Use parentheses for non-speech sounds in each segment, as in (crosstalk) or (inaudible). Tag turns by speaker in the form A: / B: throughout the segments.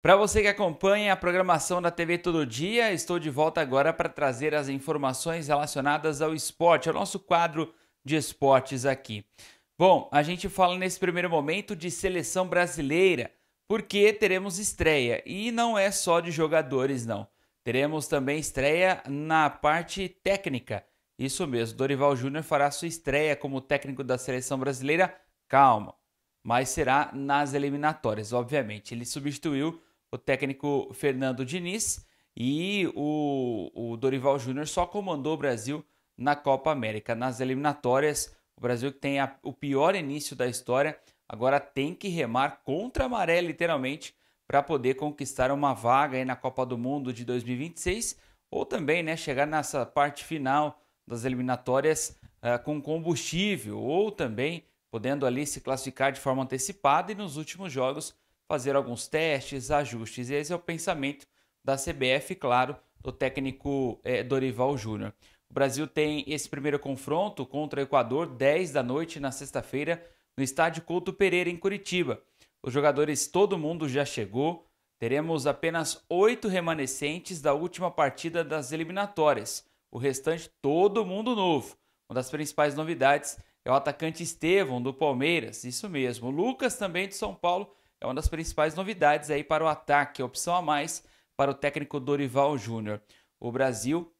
A: Para você que acompanha a programação da TV Todo Dia, estou de volta agora para trazer as informações relacionadas ao esporte, ao nosso quadro de esportes aqui. Bom, a gente fala nesse primeiro momento de seleção brasileira, porque teremos estreia e não é só de jogadores, não. Teremos também estreia na parte técnica. Isso mesmo, Dorival Júnior fará sua estreia como técnico da seleção brasileira, calma, mas será nas eliminatórias, obviamente. Ele substituiu o técnico Fernando Diniz e o, o Dorival Júnior só comandou o Brasil na Copa América. Nas eliminatórias, o Brasil que tem a, o pior início da história, agora tem que remar contra a maré, literalmente, para poder conquistar uma vaga na Copa do Mundo de 2026 ou também né, chegar nessa parte final das eliminatórias uh, com combustível ou também podendo ali se classificar de forma antecipada e nos últimos jogos fazer alguns testes, ajustes. E esse é o pensamento da CBF, claro, do técnico é, Dorival Júnior. O Brasil tem esse primeiro confronto contra o Equador 10 da noite na sexta-feira no estádio Couto Pereira em Curitiba. Os jogadores, todo mundo já chegou. Teremos apenas oito remanescentes da última partida das eliminatórias. O restante, todo mundo novo. Uma das principais novidades é o atacante Estevão, do Palmeiras. Isso mesmo. O Lucas, também de São Paulo, é uma das principais novidades aí para o ataque, opção a mais para o técnico Dorival Júnior. O Brasil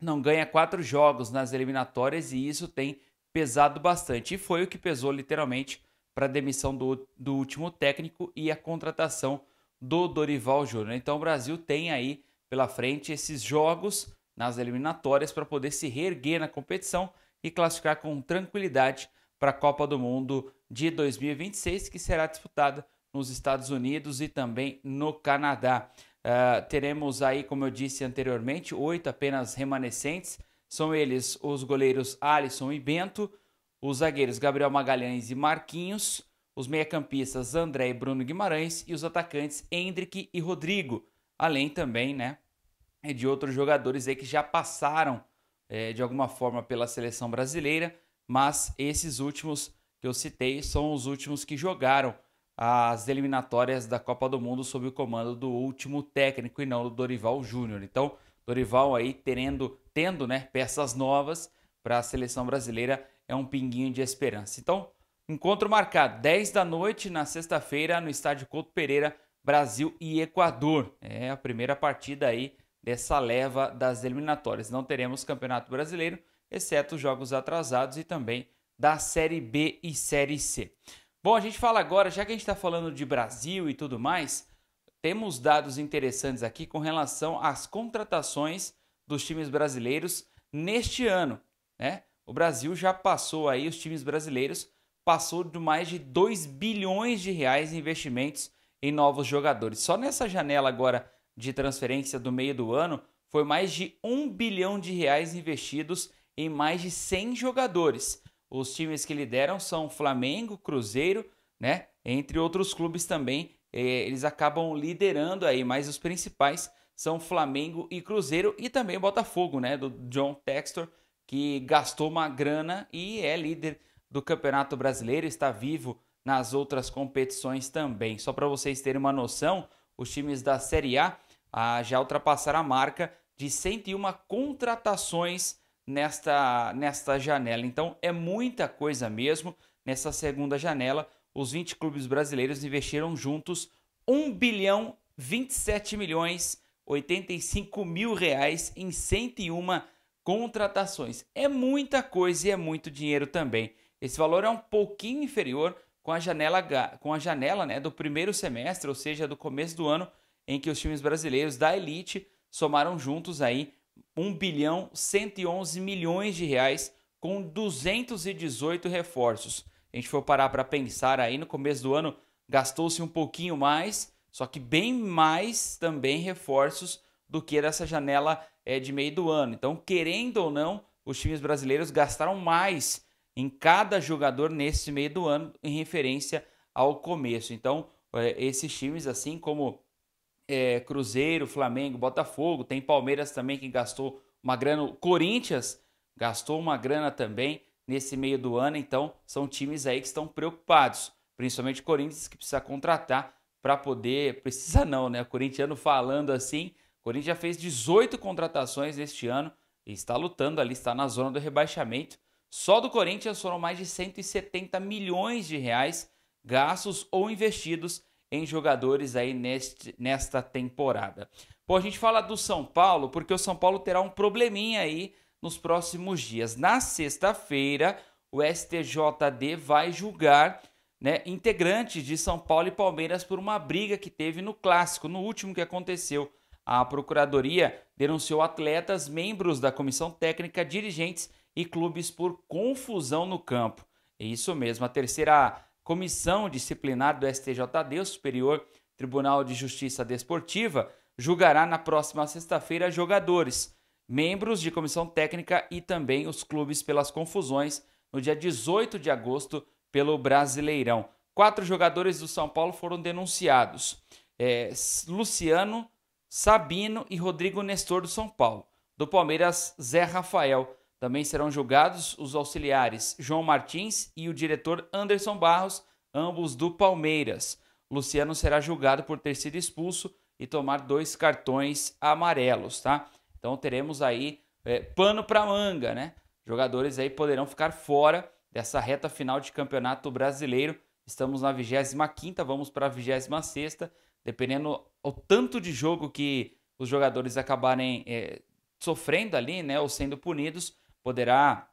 A: não ganha quatro jogos nas eliminatórias e isso tem pesado bastante. E foi o que pesou literalmente para a demissão do, do último técnico e a contratação do Dorival Júnior. Então o Brasil tem aí pela frente esses jogos nas eliminatórias para poder se reerguer na competição e classificar com tranquilidade para a Copa do Mundo de 2026, que será disputada nos Estados Unidos e também no Canadá. Uh, teremos aí, como eu disse anteriormente, oito apenas remanescentes. São eles os goleiros Alisson e Bento, os zagueiros Gabriel Magalhães e Marquinhos, os meia-campistas André e Bruno Guimarães e os atacantes Hendrick e Rodrigo, além também né, eh, de outros jogadores aí que já passaram eh, de alguma forma pela seleção brasileira, mas esses últimos que eu citei são os últimos que jogaram as eliminatórias da Copa do Mundo sob o comando do último técnico e não do Dorival Júnior. Então, Dorival aí tendo, tendo né, peças novas para a seleção brasileira é um pinguinho de esperança. Então, encontro marcado 10 da noite na sexta-feira no estádio Couto Pereira, Brasil e Equador. É a primeira partida aí dessa leva das eliminatórias. Não teremos Campeonato Brasileiro, exceto os jogos atrasados e também da Série B e Série C. Bom, a gente fala agora, já que a gente está falando de Brasil e tudo mais, temos dados interessantes aqui com relação às contratações dos times brasileiros neste ano. Né? O Brasil já passou aí, os times brasileiros passou de mais de 2 bilhões de reais em investimentos em novos jogadores. Só nessa janela agora de transferência do meio do ano, foi mais de 1 bilhão de reais investidos em mais de 100 jogadores. Os times que lideram são Flamengo, Cruzeiro, né? Entre outros clubes também, eh, eles acabam liderando aí, mas os principais são Flamengo e Cruzeiro e também Botafogo, né? Do John Textor, que gastou uma grana e é líder do Campeonato Brasileiro, está vivo nas outras competições também. Só para vocês terem uma noção, os times da Série A ah, já ultrapassaram a marca de 101 contratações nesta, nesta janela. Então é muita coisa mesmo. Nessa segunda janela, os 20 clubes brasileiros investiram juntos 1 bilhão 27 milhões 85 mil reais em 101 contratações. É muita coisa e é muito dinheiro também. Esse valor é um pouquinho inferior com a janela, com a janela né, do primeiro semestre, ou seja, do começo do ano, em que os times brasileiros da elite somaram juntos aí 1 bilhão 111 milhões de reais com 218 reforços. A gente foi parar para pensar aí no começo do ano gastou-se um pouquinho mais, só que bem mais também reforços do que dessa janela é, de meio do ano. Então, querendo ou não, os times brasileiros gastaram mais em cada jogador nesse meio do ano em referência ao começo. Então, é, esses times, assim como é, Cruzeiro, Flamengo, Botafogo, tem Palmeiras também que gastou uma grana, o Corinthians gastou uma grana também nesse meio do ano, então são times aí que estão preocupados, principalmente o Corinthians que precisa contratar para poder, precisa não, né? O corintiano falando assim, Corinthians já fez 18 contratações este ano e está lutando ali, está na zona do rebaixamento. Só do Corinthians foram mais de 170 milhões de reais gastos ou investidos em jogadores aí neste, nesta temporada. Bom, a gente fala do São Paulo porque o São Paulo terá um probleminha aí nos próximos dias. Na sexta-feira, o STJD vai julgar né, integrantes de São Paulo e Palmeiras por uma briga que teve no clássico, no último que aconteceu. A procuradoria denunciou atletas, membros da comissão técnica, dirigentes e clubes por confusão no campo. É isso mesmo, a terceira Comissão Disciplinar do STJD, o Superior Tribunal de Justiça Desportiva, julgará na próxima sexta-feira jogadores, membros de comissão técnica e também os clubes pelas confusões no dia 18 de agosto pelo Brasileirão. Quatro jogadores do São Paulo foram denunciados: é, Luciano, Sabino e Rodrigo Nestor do São Paulo. Do Palmeiras, Zé Rafael. Também serão julgados os auxiliares João Martins e o diretor Anderson Barros, ambos do Palmeiras. Luciano será julgado por ter sido expulso e tomar dois cartões amarelos, tá? Então teremos aí é, pano para manga, né? Jogadores aí poderão ficar fora dessa reta final de Campeonato Brasileiro. Estamos na 25ª, vamos para a 26ª, dependendo o tanto de jogo que os jogadores acabarem é, sofrendo ali, né, ou sendo punidos, poderá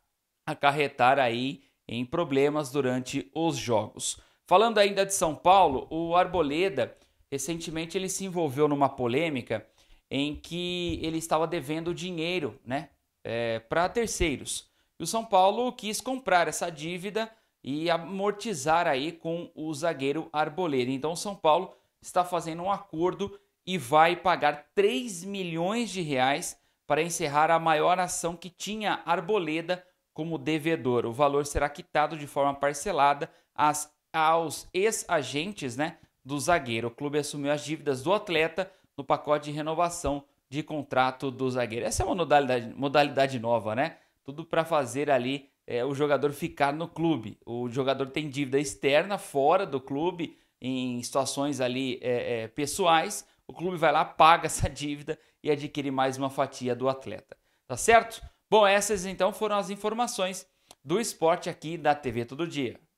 A: acarretar aí em problemas durante os jogos. Falando ainda de São Paulo, o Arboleda recentemente ele se envolveu numa polêmica em que ele estava devendo dinheiro, né, é, para terceiros. E o São Paulo quis comprar essa dívida e amortizar aí com o zagueiro Arboleda. Então o São Paulo está fazendo um acordo e vai pagar 3 milhões de reais para encerrar a maior ação que tinha Arboleda como devedor. O valor será quitado de forma parcelada às, aos ex-agentes né, do zagueiro. O clube assumiu as dívidas do atleta no pacote de renovação de contrato do zagueiro. Essa é uma modalidade, modalidade nova, né? Tudo para fazer ali é, o jogador ficar no clube. O jogador tem dívida externa, fora do clube, em situações ali é, é, pessoais, o clube vai lá, paga essa (laughs) dívida e adquire mais uma fatia do atleta. Tá certo? Bom, essas então foram as informações do esporte aqui da TV Todo Dia.